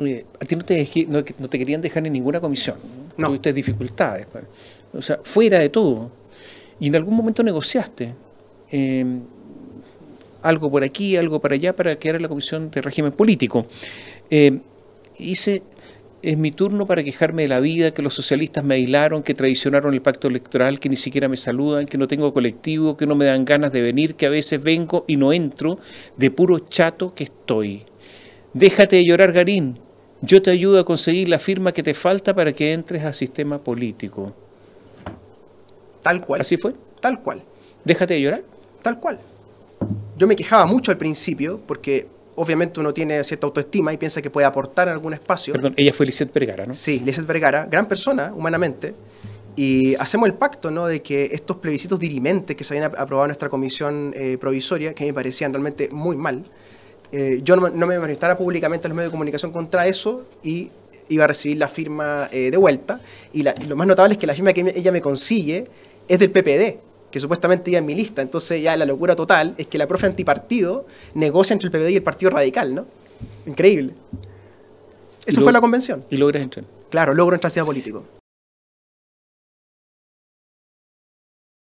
a ti no te, te, querían dejar en ninguna comisión. No. Tuviste dificultades. Pues. O sea, fuera de todo. Y en algún momento negociaste eh, algo por aquí, algo para allá, para quedar en la comisión de régimen político. Eh, hice es mi turno para quejarme de la vida, que los socialistas me aislaron, que traicionaron el pacto electoral, que ni siquiera me saludan, que no tengo colectivo, que no me dan ganas de venir, que a veces vengo y no entro, de puro chato que estoy. Déjate de llorar, Garín. Yo te ayudo a conseguir la firma que te falta para que entres al sistema político. Tal cual. ¿Así fue? Tal cual. Déjate de llorar. Tal cual. Yo me quejaba mucho al principio porque obviamente uno tiene cierta autoestima y piensa que puede aportar algún espacio. Perdón, ella fue Lisette Vergara, ¿no? Sí, Lisette Vergara, gran persona humanamente. Y hacemos el pacto ¿no? de que estos plebiscitos dirimentes que se habían aprobado en nuestra comisión eh, provisoria, que me parecían realmente muy mal, eh, yo no, me manifestara públicamente en los medios de comunicación contra eso y iba a recibir la firma eh, de vuelta. Y, lo más notable es que la firma que ella me consigue es del PPD, que supuestamente iba en mi lista. Entonces ya la locura total es que la profe antipartido negocia entre el PPD y el Partido Radical, ¿no? Increíble. Eso fue la convención. Y logras entrar. Claro, logro entrar a político.